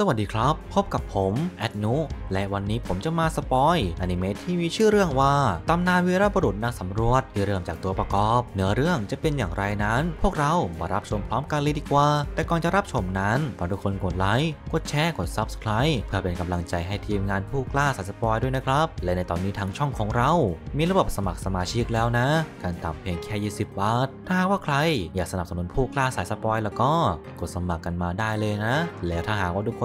สวัสดีครับ พบกับผม แอดนุและวันนี้ผมจะมาสปอยอนิเมะที่มีชื่อเรื่องว่า ตำนานวีรบุรุษนักสำรวจที่เริ่มจากตัวประกอบเนื้อเรื่องจะเป็นอย่างไรนั้น พวกเรามารับชมพร้อมกันเลยดีกว่า แต่ก่อนจะรับชมนั้นฝากทุกคนกดไลค์กดแชร์กด Subscribe เพื่อเป็นกำลังใจให้ทีมงานผู้กล้าสัสปอยด้วยนะครับและในตอนนี้ทางช่องของเรา มีระบบสมัครสมาชิกแล้วนะการต่ำเพียงแค่20บาทถ้าว่าใครอยากสนับสนุนผู้กล้าสายสปอยแล้วก็กดสมัครกันมาได้เลยนะ แล้วถ้าหากว่าทุกคน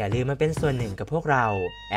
อย่าลืมมาเป็นส่วนหนึ่งกับพวกเรา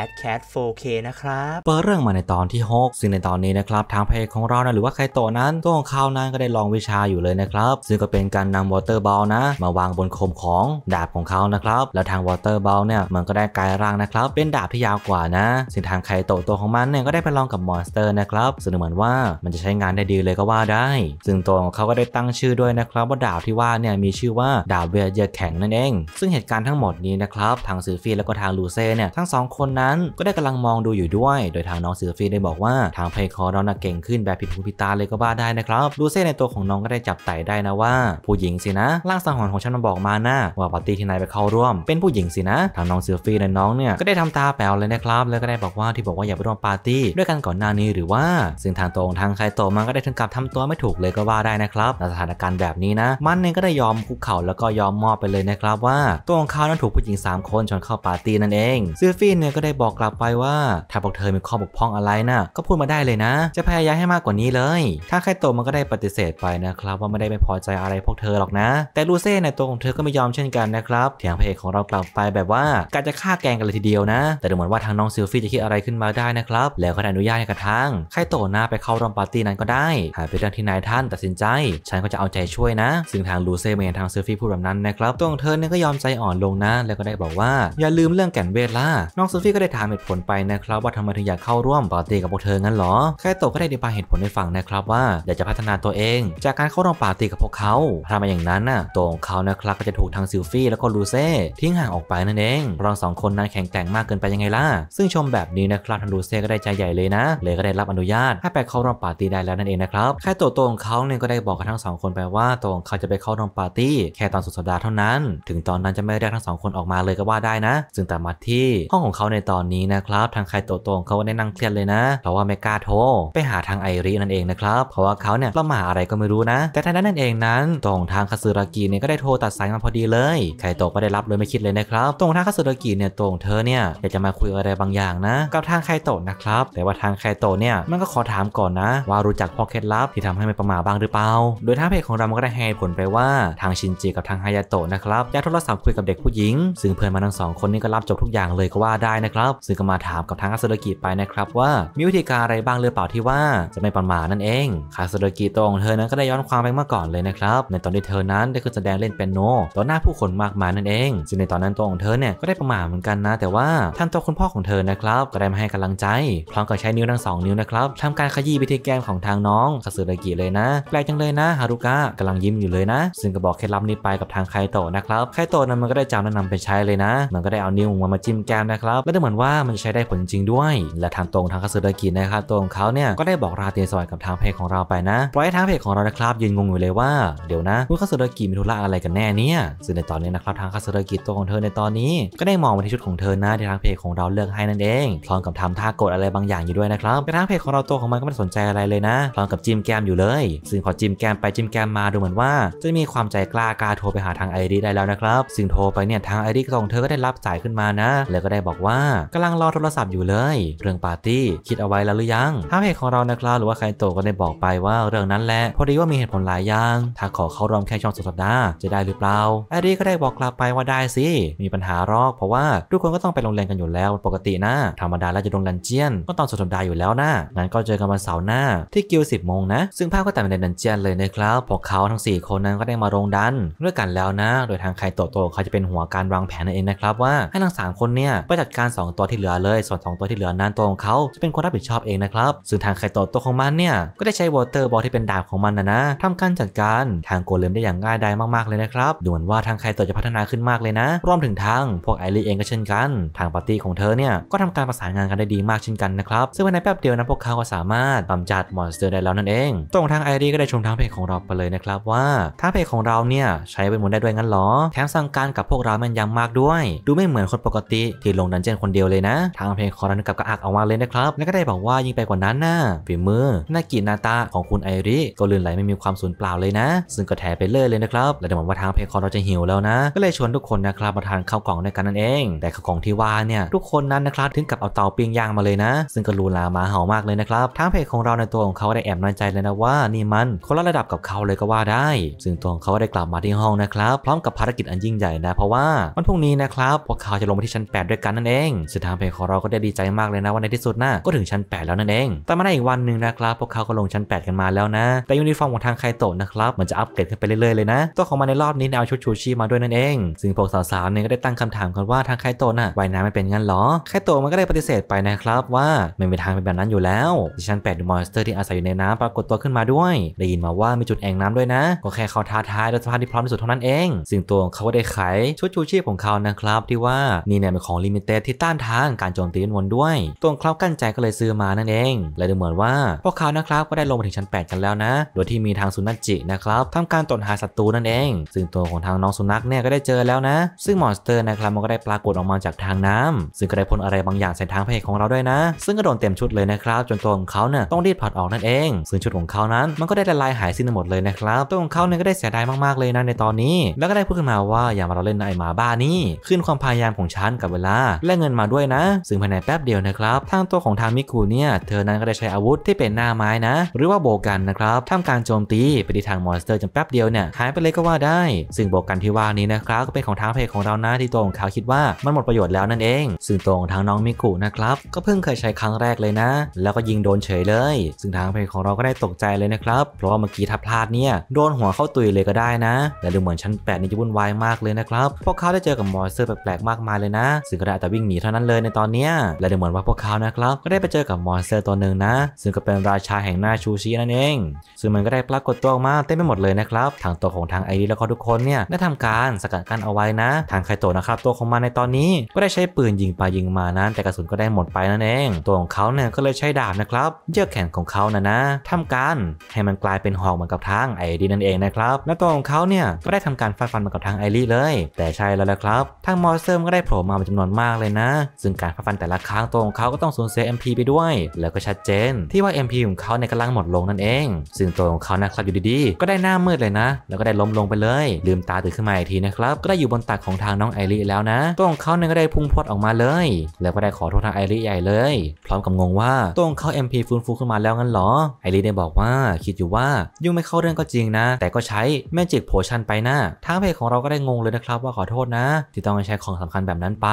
a d c a t 4K นะครับเปิดเรื่องมาในตอนที่ 6ซึ่งในตอนนี้นะครับทางเพจของเรานะหรือว่าใครโตนั้นตัวของเขานั้นก็ได้ลองวิชาอยู่เลยนะครับซึ่งก็เป็นการนำวอเตอร์บอลนะมาวางบนคมของดาบของเขานะครับแล้วทางวอเตอร์บอลเนี่ยมันก็ได้กลายร่างนะครับเป็นดาบที่ยาวกว่านะซึ่งทางไคโตตัวของมันเนี่ยก็ได้ไปลองกับมอนสเตอร์นะครับซึ่งเหมือนว่ามันจะใช้งานได้ดีเลยก็ว่าได้ ซึ่งตัวของเขาก็ได้ตั้งชื่อด้วยนะครับว่าดาบที่ว่าเนี่ยมีชื่อว่าดาบเวียเยแข็งนั่นเองซึ่งเหตุการณ์ทั้งหมดนี้นะครับทางสืือฟีแล้วก็ทางลูเซ่เนี่ยทั้งสองคนนั้นก็ได้กำลังมองดูอยู่ด้วย โดยทางน้องเซือฟีได้บอกว่าทางเพคอร์น่อเก่งขึ้นแบบผิดหูผิดตาเลยก็บ้าได้นะครับลูเซ่ในตัวของน้องก็ได้จับไต่ได้นะว่าผู้หญิงสินะร่างสังหรณ์ของฉันมาบอกมาหน้า ว่า ปาร์ตี้ที่นายไปเข้าร่วม เป็นผู้หญิงสินะ ทางน้องเซือฟีและน้องเนี่ยก็ได้ทำตาแป๋วเลยนะครับแล้วก็ได้บอกว่าที่บอกว่าอย่าไปร่วมปาร์ตี้ด้วยกันก่อนหน้านี้ หรือว่าซึ่งทางตรงทางใครโตมันก็ได้ถึงกับทำตัวไม่ถูกเลยก็ว่าได้นะครับในสถานการณ์แบบนี้นะ มันเองก็ได้ยอมคุกเข่าแล้วก็ยอมมอบไปเลยนะครับว่าตัวของเขานั้นถูกผู้หญิง3 คนชนเข้าปาร์ตี้นั่นเองซูฟี่เนี่ยก็ได้บอกกลับไปว่า ถ้าพวกเธอมีข้อบกพร่องอะไรนะ่ะก็พูดมาได้เลยนะ จะพยายามให้มากกว่านี้เลย ถ้าใครโตมันก็ได้ปฏิเสธไปนะครับ ว่าไม่ได้ไม่พอใจอะไรพวกเธอหรอกนะ แต่ลูเซ่ในตัวของเธอก็ไม่ยอมเช่นกันนะครับเถียงเพจของเรากลับไปแบบว่า การจะฆ่าแกงกันเลยทีเดียวนะ แต่ดูเหมือนว่าทางน้องซิลฟี่จะคิดอะไรขึ้นมาได้นะครับแล้วก็ได้อนุญาตให้กระทั่งใครโตหน้าไปเข้าร่วมปาร์ตี้นั้นก็ได้หากเป็นเรื่องที่นายท่านตัดสินใจฉันก็จะเอาใจช่วยนะ ซึ่งทางลูเซ่เมื่นทางซิลฟี่พูดแบบนั้นนะครับตัวของเธอเนี่ยก็ยอมใจอ่อนลงนะแล้วก็ได้บอกว่าอย่าลืมเรื่องแก่นเวทล่ะน้องซูฟี่ก็ได้ถามเหตุผลไปนะครับว่าทำไมถึงอยากเข้าร่วมปาร์ตี้กับพวกเธองั้นหรอแค่ตกก็ได้อธิบายเหตุผลให้ฟังนะครับว่าอยากจะพัฒนาตัวเองจากการเข้าร่วมปาร์ตี้กับพวกเขาทำมาอย่างนั้นน่ะตัวของเขานะครับก็จะถูกทางซูฟี่แล้วก็ลูเซ่ทิ้งห่างออกไปนั่นเองเรางสองคนนั้นแข่งแต่งมากเกินไปยังไงล่ะซึ่งชมแบบนี้นะครับทางลูเซ่ก็ได้ใจใหญ่เลยนะเลยก็ได้รับอนุญาตให้ไปเข้าร่วมปาร์ตี้ได้แล้วนั่นเองนะครับแค่ตตัวของเขาเนี่ยก็ได้บอกกับทั้งสองคนไปว่าตัวของเขาจะไปเข้าร่วมปาร์ตี้แค่ตอนสุดสัปดาห์เท่านั้น ถึงตอนนั้นจะไม่เรียกทั้งสองคนออกมาเลยก็ว่าได้นะ ซึ่งตามมาที่ห้องของเขาในตอนนี้นะครับ ทางใครโตโตงเขาได้นั่งเครียดเลยนะ เพราะว่าไม่กล้าโทรไปหาทางไอรินั่นเองนะครับเพราะว่าเขาเนี่ยประมาอะไรก็ไม่รู้นะ แต่ทางนั้นนั่นเองนั้น ตรงทางคาซึรากิเนี่ยก็ได้โทรตัดสายมาพอดีเลยใครโตก็ได้รับเลยไม่คิดเลยนะครับตรงทางคาซึรากิเนี่ยตรงเธอเนี่ยอยากจะมาคุยอะไรบางอย่างนะกับทางใครโตนะครับแต่ว่าทางใครโตเนี่ยมันก็ขอถามก่อนนะว่ารู้จักพ่อเคล็ดลับที่ทำให้ไม่ประมาบ้างหรือเปล่าโดยทางเพจของเราก็ได้ให้ผลไปว่าทางชินจิกับทางฮายาโตนะครับยกโทรศัพท์คุยกับเด็กผู้หญิงซึ่งเพื่อนมาทั้งส2คนนี้ก็รับจบทุกอย่างเลยก็ว่าได้นะครับ ซึ่งก็มาถามกับทางคาสโดกิไปนะครับ ว่ามีวิธีการอะไรบ้างหรือเปล่าที่ว่าจะไม่ประมาทนั่นเองคาสโดกิตรงเธอนั้นก็ได้ย้อนความไปเมื่อก่อนเลยนะครับ ในตอนที่เธอนั้นได้ขึ้นแสดงเล่นเป็นโน ต่อหน้าผู้คนมากมายนั่นเอง ซึ่งในตอนนั้นตัวของเธอเนี่ยก็ได้ประมาทเหมือนกันนะ แต่ว่าท่านตัวคุณพ่อของเธอนะครับ ก็ได้มาให้กำลังใจพร้อมกับใช้นิ้วทั้งสองนิ้วนะครับทำการขยี้ไปที่แก้มของทางน้องคาสึรากิเลยนะแปลกจังเลยนะฮารุกะกำลังยิ้มอยู่เลยนะซึ่งก็บอกเคล็ดลับนี้ไปกับทางไคโตะนะครับไคโตะนั้นมันก็ได้จำแนะนาไปใช้เลยนะมันก็ได้เอานิ้วมามาจิ้มแก้มนะครับและดูเหมือนว่ามันใช้ได้ผลจริงด้วย และทางตรงทางคาสอดากินะครับตัวของเขาเนี่ยก็ได้บอกราเตียสวัสดิ์กับทางเพจของเราไปนะปล่อยทางเพจของเรานะครับยืนงงอยู่เลยว่าเดี๋ยวนะคุณคาสอดากิมีธุระอะไรกันแน่เนี่ยซึ่งในตอนนี้นะครับทางคาสอดากิตัวของเธอในตอนนี้ ก็ได้มองมาที่ชุดของเธอนะที่ทางเพจของเราเลือกให้นั่นเองพร้อมกับทำท่ากดอะไรบางอย่างอยู่ด้วยนะครับแต่ทางเพจของเราตัวของมันก็ไม่สนใจอะไรเลยนะพร้อมกับจิ้มแก้มอยู่เลย ซึ่งพอจิ้มแก้มไปจิ้มแก้มมาดูเหมือนว่าจะมีความใจกล้ากล้าโทรไปหาทางไอริได้แล้วนะครับซึ่งโทรไปเนี่ยทางไอริของเธอก็ได้รับสายขึ้นมานะ แล้วก็ได้บอกว่ากำลังรอโทรศัพท์อยู่เลย เรื่องปาร์ตี้คิดเอาไว้แล้วหรือยัง ถ้าเพจของเรานะครับหรือว่าใครโตก็ได้บอกไปว่าเรื่องนั้นแหละ พอดีว่ามีเหตุผลหลายอย่าง ถ้าขอเข้าร่วมแค่ช่องสุดสัปดาห์จะได้หรือเปล่าแอรีก็ได้บอกกลับไปว่าได้สิ มีปัญหารอก เพราะว่าทุกคนก็ต้องไปโรงเรียนกันอยู่แล้ว ปกตินะธรรมดาแล้วจะโดนดันเจียน ก็ตอนสุดสัปดาห์อยู่แล้วนะงั้นก็เจอกันวันเสาร์หน้าที่กิวสิบโมงนะ ซึ่งภาพก็แต่งในดันเจียนเลยนะครับ พวกเขาทั้ง4คนนั้นก็ได้มาโรงดันด้วยกันแล้วนะ โดยทางใครโตโตเขาจะเป็นหัวการวางแผนนั่นเองนะครับับว่าให้ทั้ง3คนเนี่ยไปจัดการ2 ตัวที่เหลือเลย ส่วน 2 ตัวที่เหลือนั้นตัวของเขาจะเป็นคนรับผิดชอบเองนะครับซึ่งทางไคโตะตัวของมันเนี่ยก็ได้ใช้วอเตอร์บอลที่เป็นดาบของมันนะนะทำการจัดการทางโกเลมได้อย่างง่ายดายมากๆเลยนะครับ ดูเหมือนว่าทางไคโตะจะพัฒนาขึ้นมากเลยนะ รวมถึงทางพวกไอรีเองก็เช่นกัน ทางปาร์ตี้ของเธอเนี่ยก็ทำการประสานงานกันได้ดีมากเช่นกันนะครับ ซึ่งภายในแป๊บเดียวนะพวกเขาก็สามารถํำจัดมอนสเตอร์ได้แล้วนั่นเอง ตรงทางไอรีก็ได้ชมทางเพจของเราไปเลยนะครับว่าทางเพจของเราเนี่ยใช้เป็นมูลได้ด้วยงั้นหรอแถมสั่งการกับพวกเราแม่นยำมากด้วยดูไม่เหมือนคนปกติที่ลงดันเจนคนเดียวเลยนะ ทางเพลงคอรันกับกระอักออกมาเลยนะครับและก็ได้บอกว่ายิ่งไปกว่านั้นนะฝีมือนากินาตาของคุณไอริ ก็ลื่นไหลไม่มีความสูญเปล่าเลยนะ ซึ่งก็แถไปเลยเลยนะครับและดูเหมอว่าทางเพลงคอเราจะหิวแล้วนะ ก็เลยชวนทุกคนนะครับมาทานข้าวกล่องด้วยกันนั่นเอง แต่ข้าวกล่องที่ว่าเนี่ย ทุกคนนั้นนะครับ ถึงกับเอาเตาปิ้งย่างมาเลยนะ ซึ่งก็ลูลามาเห่ามากเลยนะครับทางเพงของเราในตัวของเขาได้แอบน้อยใจเลยนะว่านี่มันคนละระดับกับเขาเลยก็ว่าได้ ซึ่งตัวของเขาได้กลับมาที่ห้องนะครับ พร้อมกับภารกิจอันยิ่งใหญ่นะ เพราะว่าวันพรุ่งนี้นะครับพวกเขาจะลงไปที่ชั้น 8 ด้วยกันนั่นเองสุดท้ายเพนของเราก็ได้ดีใจมากเลยนะว่าในที่สุดนะก็ถึงชั้น8 แล้วนั่นเอง แต่มาได้อีกวันหนึ่งนะครับ พวกเขาก็ลงชั้น 8 กันมาแล้วนะ แต่ยูนิฟอร์มของทางไคโตะนะครับมันจะอัปเกรดขึ้นไปเรื่อยๆเลยนะตัวของมันในรอบนี้เอาชุดชูชีพมาด้วยนั่นเอง ซึ่งพวกสาวๆเนี่ยก็ได้ตั้งคำถามกันว่าทางไคโตะน่ะว่ายน้ำไม่เป็นงั้นหรอไคโตะมันก็ได้ปฏิเสธไปนะครับว่าไม่มีทางเป็นแบบนั้นอยู่แล้วชั้น8ดมอนสเตอร์ที่อาศัยอยู่ในน้ำปรากฏตัวขึ้นมาด้วยได้ยินมาว่ามีจุดแอ่งน้ำด้วยนะก็แค่เขาท้าทายและสภาพที่พร้อมที่สุดเท่านั้นเอง ซึ่งตัวเขาก็ได้ายชุดชูชีพของเขานะครับที่ว่านี่เนี่ยเป็นของลิมิเต็ดที่ต้านทางการโจมตีวนด้วยตัวคราวกั้นใจก็เลยซื้อมานั่นเอง และดูเหมือนว่าพวกเขานะครับก็ได้ลงมาถึงชั้น8 กันแล้วนะ โดยที่มีทางสุนัขจินะครับทำการตรวจหาศัตรูนั่นเอง ซึ่งตัวของทางน้องสุนัขเนี่ยก็ได้เจอแล้วนะ ซึ่งมอนสเตอร์นะครับมันก็ได้ปรากฏออกมาจากทางน้ำ ซึ่งก็ได้พ่นอะไรบางอย่างใส่ทางพเพกของเราด้วยนะ ซึ่งก็โดนเต็มชุดเลยนะครับ จนตัวของเขาเนี่ยต้องรีดผัดออกนั่นเองซึ่งชุดของเขานั้นมันก็ได้ละลายหายสิ้นหมดเลยนะครับตัวของเขาเนี่ยก็ได้เสียดายมากๆเลยนะในตอนนี้ แล้วก็ได้พูดขึ้นมาว่าอย่ามาเราเล่นไอหมาบ้านี้ขึ้นควความพยายามของฉันกับเวลา และเงินมาด้วยนะ ซึ่งภายในแป๊บเดียวนะครับ ทางตัวของทางมิคุเนี่ยเธอนั้นก็ได้ใช้อาวุธที่เป็นหน้าไม้นะ หรือว่าโบกันนะครับทำการโจมตีไปที่ทางมอนสเตอร์จนแป๊บเดียวเนี่ยหายไปเลยก็ว่าได้ ซึ่งโบกันที่ว่านี้นะครับก็เป็นของทางเพจของเรานะ ที่ตัวของเขาคิดว่ามันหมดประโยชน์แล้วนั่นเองซึ่งตัวของทางน้องมิคุนะครับก็เพิ่งเคยใช้ครั้งแรกเลยนะ แล้วก็ยิงโดนเฉยเลย ซึ่งทางเพจของเราก็ได้ตกใจเลยนะครับเพราะว่าเมื่อกี้ทับพลาดเนี่ยโดนหัวเข้าตุยเลยก็ได้นะและดูเหมือนชั้น8นี่จะวุ่นวายมากเลยนะครับพวกเขาได้เจอกับมอนสเตอร์แปลกมากมายเลยนะ ซึ่งก็ได้แต่วิ่งหนีเท่านั้นเลยในตอนนี้และดูเหมือนว่าพวกเขานะครับก็ได้ไปเจอกับมอนสเตอร์ตัวหนึ่งนะ ซึ่งก็เป็นราชาแห่งหน้าชูชีนั่นเอง ซึ่งมันก็ได้ปรากฏตัวออกมาเต็มไปหมดเลยนะครับทางตัวของทางไอรีแล้วก็ทุกคนเนี่ยได้ทำการสกัดกั้นเอาไว้นะ ทางไคโตะนะครับตัวของมันในตอนนี้ก็ได้ใช้ปืนยิงไปยิงมานั้น แต่กระสุนก็ได้หมดไปนั่นเอง ตัวของเขาเนี่ยก็เลยใช้ดาบนะครับเยือกแขนของเขานะนะทำการให้มันกลายเป็นหอกเหมือนกับทางไอรีนั่นเองนะครับและตัวของเขาเนี่ยก็ได้ทำการฟาดฟันเหมือนกับทางไอรีเลย แต่ใช่แล้วละครับทางมอสเซอร์ก็ได้โผล่มาเป็นจำนวนมากเลยนะ ซึ่งการฟัดฟันแต่ละครั้งตัวของเขาก็ต้องสูญเสีย MP ไปด้วย แล้วก็ชัดเจน ที่ว่า MP ของเขาในกำลังหมดลงนั่นเอง ซึ่งตัวของเขานะครับ อยู่ดีๆ ก็ได้หน้ามืดเลยนะ แล้วก็ได้ล้มลงไปเลย ลืมตาตื่นขึ้นมาอีกทีนะครับ ก็ได้อยู่บนตักของทางน้องไอริแล้วนะ ตัวของเขาเนี่ยก็ได้พุ่งพวดออกมาเลย แล้วก็ได้ขอโทษทางไอริใหญ่เลย พร้อมกับงงว่าตัวของเขา MP ฟื้นฟูขึ้นมาแล้วงั้นหรอ ไอริได้บอกว่าคิดอยู่ว่ายุ่งไม่เข้าเรื่องก็จริงนะ แต่ก็ใช้แมจิกโพชั่นไปนะทางเพจของเราก็ได้งงเลยนะครับว่าขอโทษนะ ที่ต้องใช้ค่ของสำคัญแบบนั้นไป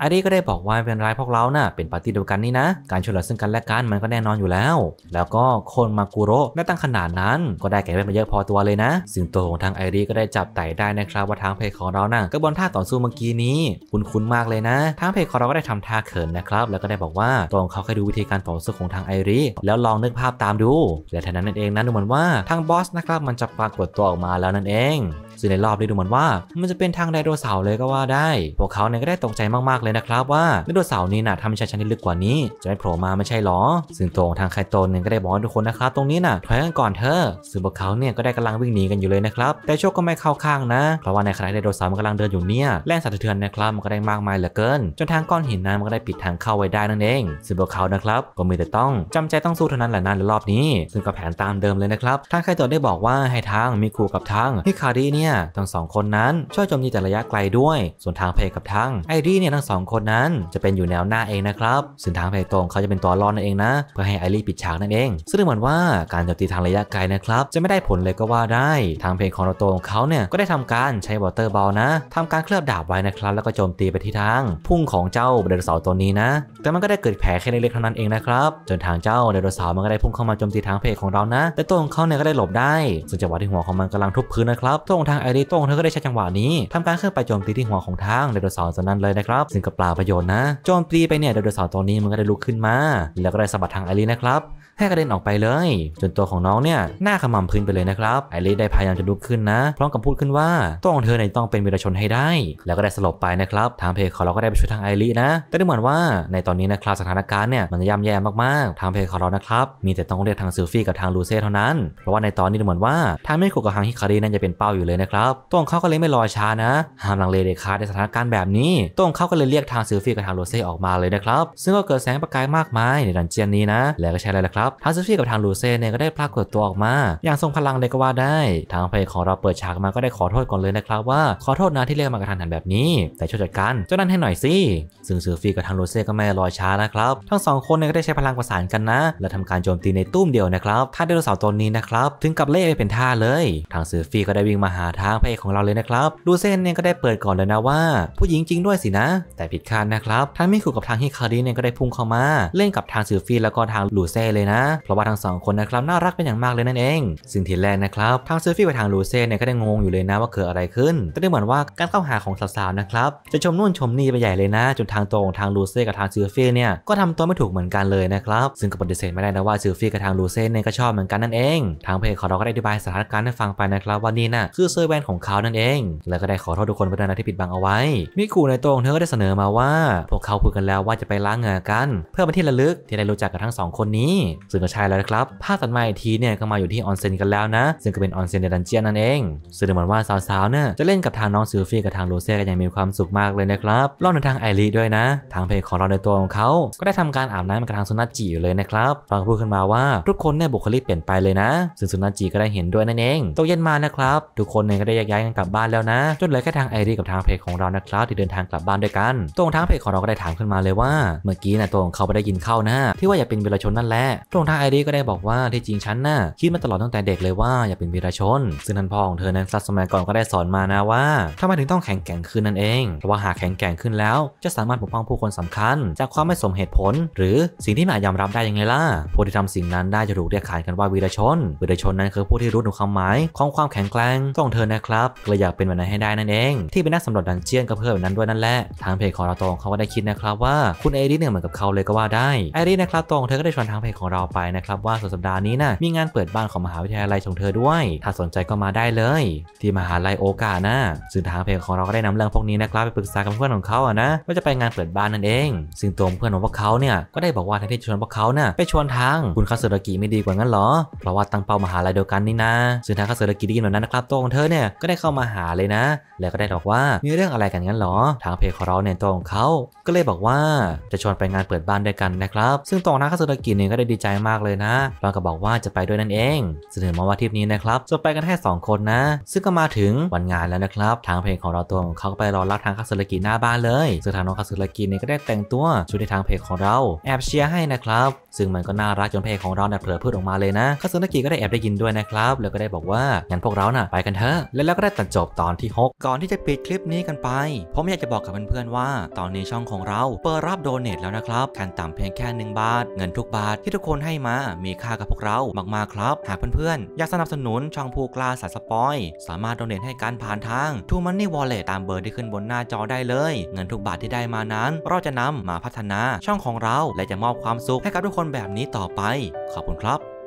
อารีก็ได้บอกว่าเป็นร้ายพวกเรานะ่ะ เป็นปาร์ตี้เดียวกันนี่นะ การช่วยเหลือซึ่งกันและกันมันก็แน่นอนอยู่แล้ว แล้วก็คนมากุโรไม่ตั้งขนาดนั้น ก็ได้แก่เปนมาเยอะพอตัวเลยนะซึ่งตัวของทางไอรีก็ได้จับไต่ได้นะครับ ว่าทางเพจของเรานะ่ะก็บนท่าต่อสู้เมื่อกี้นี้ คุ้นคุ้นมากเลยนะ ทางเพจของเราก็ได้ทำท่าเขินนะครับแล้วก็ได้บอกว่าตัวของเขาเคยดูวิธีการต่อสู้ของทางไอรีแล้วลองนึกภาพตามดูและทันนั้นนั่นเองนั้นดูเหมือนว่าทางบอสนะครับมันจะปรากฏตัวออกมาแล้วนั่นเองซึ่งในรอบนี้ดูเหมือนว่ามันจะเป็นทางไดโนเสาร์เลยก็ว่าได้พวกเขาเนี่ยก็ได้ตกใจมากๆเลยนะครับว่าไดโนเสาร์นี่นะทำชั้นที่ลึกกว่านี้ จะไม่โผล่มาไม่ใช่หรอซึ่งตรงทางไคโตนเนี่ยก็ได้บอกทุกคนนะครับตรงนี้น่ะถอยกันก่อนเถอะซึ่งพวกเขาเนี่ยก็ได้กำลังวิ่งหนีกันอยู่เลยนะครับแต่โชคก็ไม่เข้าข้างนะเพราะว่าในขณะไดโนเสาร์มันกำลังเดินอยู่เนี่ยแรงสั่นสะเทือนนะครับมันก็ได้มากมายเหลือเกิน จนทางก้อนหินนั้นมันก็ได้ปิดทางเข้าไว้ได้นั่นเองซึ่งพวกเขานะครับก็มีแต่ต้องจำใจต้องสู้เท่านั้นแหละนะในรอบนี้ ซึ่งก็แผนตามเดิมเลยนะครับทางไคโตนได้บอกว่าให้ทางมิคูกับทางฮิคาริเนี่ยี่ยทั้งสองคนนั้นช่วยโจมตีแต่ระยะไกลด้วยส่วนทางเพกับทางไอรีเนี่ยทั้งสองคนนั้นจะเป็นอยู่แนวหน้าเองนะครับส่วนทางเพตรงเขาจะเป็นตัวรอดนั่นเองนะเพื่อให้ไอรีปิดฉากนั่นเอง ซึ่งเหมือนว่าการโจมตีทางระยะไกลนะครับจะไม่ได้ผลเลยก็ว่าได้ทางเพของเราตรงเขาเนี่ยก็ได้ทำการใช้วอเตอร์บอลนะทำการเคลือบดาบไว้นะครับแล้วก็โจมตีไปที่ทางพุ่งของเจ้าเดรสาวตัวนี้นะแต่มันก็ได้เกิดแผลแค่เล็กๆเท่านั้นเองนะครับจนทางเจ้าเดรสาวมันก็ได้พุ่งเข้ามาโจมตีทางเพของเรานะ แต่ตัวของเขาเนี่ยก็ได้หลบได้ส่วนจังหวะที่หัวของมันกำลังทุบพื้นนะครับตัวของทางไอริโต้งเธอก็ได้ใช้จังหวะนี้ ทำการเคลื่อนไปโจมตีที่หัวของทางเดโดเสอร์ตอนนั้นเลยนะครับซึ่งก็เปล่าประโยชน์นะ โจมตีไปเนี่ยเดโดเสอร์ตัวนี้มันก็ได้ลุกขึ้นมา แล้วก็ได้สะบัดทางไอรินะครับให้กระเด็นออกไปเลย จนตัวของน้องเนี่ยหน้าขมำพื้นไปเลยนะครับ ไอริสได้พยายามจะลุกขึ้นนะพร้อมกับพูดขึ้นว่าตัวของเธอเนี่ยต้องเป็นวีรชนให้ได้แล้วก็ได้สลบไปนะครับทางเพคคองเราก็ได้ไปช่วยทางไอริสนะ แต่ดูเหมือนว่าในตอนนี้นะครับสถานการณ์เนี่ยมันย่ำแย่มากๆ ทางเพคคองเรานะครับมีแต่ต้องเรียกทางซิลฟี่กับทางลูเซ่เท่านั้นเพราะว่าในตอนนี้ดูเหมือนว่าทางเมฆกับทางฮิคารีนั่นจะเป็นเป้าอยู่เลยนะครับตัวของเขาก็เลยไม่รอช้านะห้ามลังเลเด็ดขาดในสถานการณ์แบบนี้ตัวของเขาก็เลยเรียกทางซิลฟี่กับทางลูเซ่ออกมาเลยนะครับซึ่งก็เกิดแสงประกายมากมายในดันเจียนนี้นะแล้วก็ใช่แล้วละครับบทั้งซูชิกับทางลูเซ่เนี่ยก็ได้ปรากฏตัวออกมา อย่างทรงพลังเลยก็ว่าได้ ทางเพลของเราเปิดฉากมาก็ได้ขอโทษก่อนเลยนะครับว่าขอโทษนะที่เรียกมากระทันหันแบบนี้ แต่ช่วยจัดการเจ้านั้นให้หน่อยสิ ซึ่งซูฟี่กับทางลูเซ่ก็ไม่รอช้านะครับ ทั้งสองคนเนี่ยก็ได้ใช้พลังประสานกันนะ และทำการโจมตีในตุ้มเดียวนะครับท่าไดโนเสาร์ตนนี้นะครับ ถึงกับเล่ไปเป็นท่าเลย ทางซูฟี่ก็ได้วิ่งมาหาทางพย์เของเราเลยนะครับ ลูเซ่เนี่ยก็ได้เปิดก่อนเลยนะว่า ผู้หญิงจริงด้วยสินะ แต่ผิดคาดนะครับท้งมิคุกับทางฮิคาริเนี่ยก็ได้พุ่งเข้ามา เล่นกับทางซูฟี่แล้วก็ทางลูเซ่เลยนะเพราะว่าทั้งสองคนนะครับน่ารักเป็นอย่างมากเลยนั่นเองซึ่งทีแรกนะครับทางเซฟี่กับทางลูเซ่เนี่ยก็ได้งงอยู่เลยนะว่าเกิดอะไรขึ้น ก็ได้เหมือนว่าการเข้าหาของสาวๆนะครับจะชมนู่นชมนี่ไปใหญ่เลยนะ จนทางตัวของทางลูเซ่กับทางเซฟี่เนี่ยก็ทำตัวไม่ถูกเหมือนกันเลยนะครับ ซึ่งก็ปฏิเสธไม่ได้นะว่าเซฟี่กับทางลูเซ่เนี่ยก็ชอบเหมือนกันนั่นเอง ทางเพจของเราก็ได้อธิบายสถานการณ์ให้ฟังไปนะครับ ว่านี่นะ่ะคือเซอร์แวนของเขานั่นเอง แล้วก็ได้ขอโทษทุกคนไปด้วยนะที่ปิดบังเอาไว้มิคูในตัวของเธอก็ได้เสนอมาว่าพวกเขาพูดกันแล้วว่าจะไปล้างเหงากัน เพื่อเป็นที่ระลึกที่ได้รู้จักกับทั้งสองคนนี้ซึ่งก็ใช่แล้วครับภาคตัดมาอีกทีเนี่ยก็มาอยู่ที่ออนเซ็นกันแล้วนะ ซึ่งก็เป็นออนเซ็นในดันเจียนนั่นเอง ซึ่งเหมือนว่าสาวๆเนี่ยจะเล่นกับทางน้องซิลฟี่กับทางโรเซ่กันอย่างมีความสุขมากเลยนะครับรอบในทางไอรีด้วยนะ ทางเพจของเราในตัวของเขาก็ได้ทำการอาบน้ำกับทางสุนัตจิอยู่เลยนะครับฟังพูดขึ้นมาว่าทุกคนเนี่ยบุคลิกเปลี่ยนไปเลยนะซึ่งสุนัตจิก็ได้เห็นด้วยนั่นเองตกเย็นมานะครับทุกคนเนี่ยก็ได้ย้ายกันกลับบ้านแล้วนะจนเหลือแค่ทางไอรีกับทางเพจของเรานะครับที่เดินทางกลับบ้านด้วยกันตรงทางเพจของเราก็ได้ถามขึ้นมาเลยว่า เมื่อกี้นะตัวของเขาไปได้ยินเข้านะที่ว่าอย่าเป็นเวลชนนั่นแหละตวงท้างไอรีก็ได้บอกว่าที่จริงฉันน่ะคิดมาตลอดตั้งแต่เด็กเลยว่าอย่าเป็นวีรชน ซึ่งท่านพ่อของเธอนั้นสัสมัยก่อนก็ได้สอนมานะว่าทำไมถึงต้องแข็งแกร่งขึ้นนั่นเองเพราะว่าหากแข็งแกร่งขึ้นแล้ว จะสามารถปกป้องผู้คนสำคัญ จากความไม่สมเหตุผล หรือสิ่งที่ไม่อาจยอมรับได้ยังไงล่ะผู้ที่ทำสิ่งนั้นได้จะถูกเรียกขานกันว่าวีรชนวีรชนนั้นคือผู้ที่รู้ถึงความหมายของความแข็งแกร่งของเธอนะครับเลยอยากเป็นแบบนั้นให้ได้นั่นเอง ที่เป็นนักสำรวจดังเจียนก็เพื่อแบบนั้นด้วยนั่นแหละทางเพจของเราตรงเขาก็ได้คิดนะครับ ว่าคุณเอริเนี่ยเหมือนกับเขาเลยก็ว่าได้เอรินะครับ ตรงเธอก็ได้ชวนทางเพจของเราอไปนะครับว่าสุดสัปดาห์นี้นะ่ะ มีงานเปิดบ้านของมหาวิทยาลัยของเธอด้วย ถ้าสนใจก็มาได้เลยที่มหาลัยโอกานะซึ่งทางเพจของเราก็ได้นำเรื่องพวกนี้นะครับไปปรึกษากับเพื่อนของเขาอะนะว่าจะไปงานเปิดบ้านนั่นเอง ซึ่งตัวเพื่อนของพวกเขาเนี่ยก็ได้บอกว่าแทนที่จะชวนพวกเขาเนะ่ยไปชวนทางคุณคาสึรากิไม่ดีกว่างั้นหรอเพราะว่าตั้งเป้ามหาลัยเดียวกันนี่นะซึ่งทางคาสึรากิได้ยินแบบนั้นนะครับตัวของเธอเนี่ยก็ได้เข้ามาหาเลยนะ แล้วก็ได้บอกว่ามีเรื่องอะไรกันงั้นหรอ ทางเพจของเราเนี่ยตัวของเขาก็เลยบอกว่าจะชวนไปงานเปิดบ้านด้วยกันนะครับซึ่งตัวนักคาสึรกิเนี่ยก็ได้ดีใจใจมากเลยนะรอนก็บอกว่าจะไปด้วยนั่นเอง เสนอมาว่าทริปนี้นะครับ จะไปกันแค่2คนนะ ซึ่งก็มาถึงวันงานแล้วนะครับ ทางเพลงของเราตัวของเขาก็ไปรอรับทางคาสึรกิหน้าบ้านเลยซึ่งทางน้องคาสึรกิเนี่ยก็ได้แต่งตัวชุดในทางเพลงของเรา แอบเชียร์ให้นะครับ ซึ่งมันก็น่ารักจนเพลงของเราเนี่ยเผลอพูดออกมาเลยนะคาสึรกิก็ได้แอบได้ยินด้วยนะครับแล้วก็ได้บอกว่างั้นพวกเราน่ะไปกันเถอะ แล้วเราก็ได้ตัดจบตอนที่6ก่อนที่จะปิดคลิปนี้กันไป ผมอยากจะบอกกับเพื่อนๆว่าตอนนี้ช่องของเราเปิดรับโดเนทแล้วนะครับการต่ำเพียงแค่1บาท เงินทุกบาทที่ทุกคนนให้มา มีค่ากับพวกเรา มากๆครับ หากเพื่อน ๆ อยากสนับสนุนช่องผู้กล้าสายสปอย สามารถด o n a t ให้การผ่านทาง t ูมันนี่วอลเล็ตตามเบอร์ที่ขึ้นบนหน้าจอได้เลย เงินทุกบาทที่ได้มานั้นเราจะนำมาพัฒนาช่องของเราและจะมอบความสุขให้กับทุกคนแบบนี้ต่อไป ขอบคุณครับ